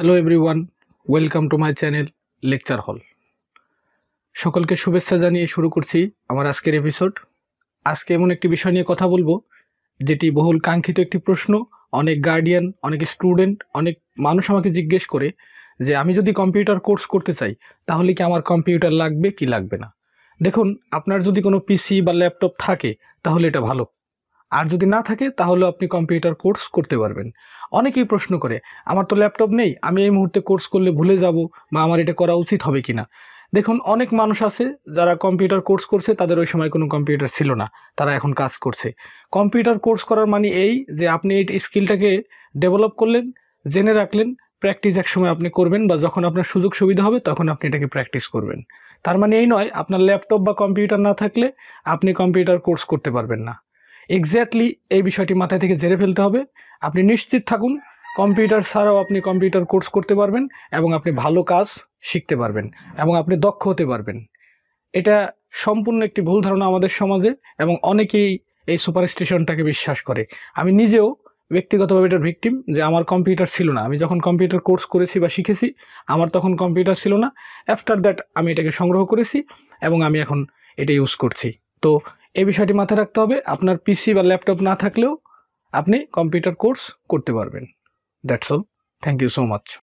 hello everyone welcome to my channel lecture hall সকলকে শুভেচ্ছা জানিয়ে শুরু করছি আমার আজকের এপিসোড আজকে এমন একটি বিষয় নিয়ে কথা বলবো যেটি বহুল কাঙ্ক্ষিত একটি প্রশ্ন অনেক গার্ডিয়ান অনেক স্টুডেন্ট অনেক মানুষ আমাকে জিজ্ঞেস করে যে আমি যদি কম্পিউটার কোর্স করতে চাই তাহলে কি আমার কম্পিউটার লাগবে কি লাগবে না দেখুন আপনার যদি কোনো পিসি বা ল্যাপটপ থাকে তাহলে এটা ভালো আর যদি না থাকে তাহলে আপনি কম্পিউটার কোর্স করতে পারবেন অনেকেই প্রশ্ন করে আমার তো ল্যাপটপ নেই আমি এই মুহূর্তে কোর্স করলে ভুলে যাব বা আমার এটা করা উচিত হবে কি না দেখুন অনেক মানুষ আছে যারা কম্পিউটার কোর্স করছে তাদের ওই সময় কোনো কম্পিউটার ছিল না তারা এখন কাজ করছে কম্পিউটার কোর্স করার মানে এই যে আপনি এই স্কিলটাকে ডেভেলপ করলেন জেনে রাখলেন প্র্যাকটিস এক সময় আপনি করবেন বা যখন আপনার সুযোগ সুবিধা হবে তখন আপনি এটাকে প্র্যাকটিস করবেন তার মানে এই নয় আপনার ল্যাপটপ বা কম্পিউটার না থাকলে আপনি কম্পিউটার কোর্স করতে পারবেন না এক্স্যাক্টলি এই বিষয়টি মাথায় থেকে জেরে ফেলতে হবে আপনি নিশ্চিত থাকুন কম্পিউটার ছাড়াও আপনি কম্পিউটার কোর্স করতে পারবেন এবং আপনি ভালো কাজ শিখতে পারবেন এবং আপনি দক্ষ হতে পারবেন এটা সম্পূর্ণ একটি ভুল ধারণা আমাদের সমাজে এবং অনেকেই এই স্টেশনটাকে বিশ্বাস করে আমি নিজেও ব্যক্তিগতভাবে এটার ভিকটিম যে আমার কম্পিউটার ছিল না আমি যখন কম্পিউটার কোর্স করেছি বা শিখেছি আমার তখন কম্পিউটার ছিল না আফটার দ্যাট আমি এটাকে সংগ্রহ করেছি এবং আমি এখন এটা ইউজ করছি তো এই বিষয়টি মাথায় রাখতে হবে আপনার পিসি বা ল্যাপটপ না থাকলেও আপনি কম্পিউটার কোর্স করতে পারবেন that's all thank you so much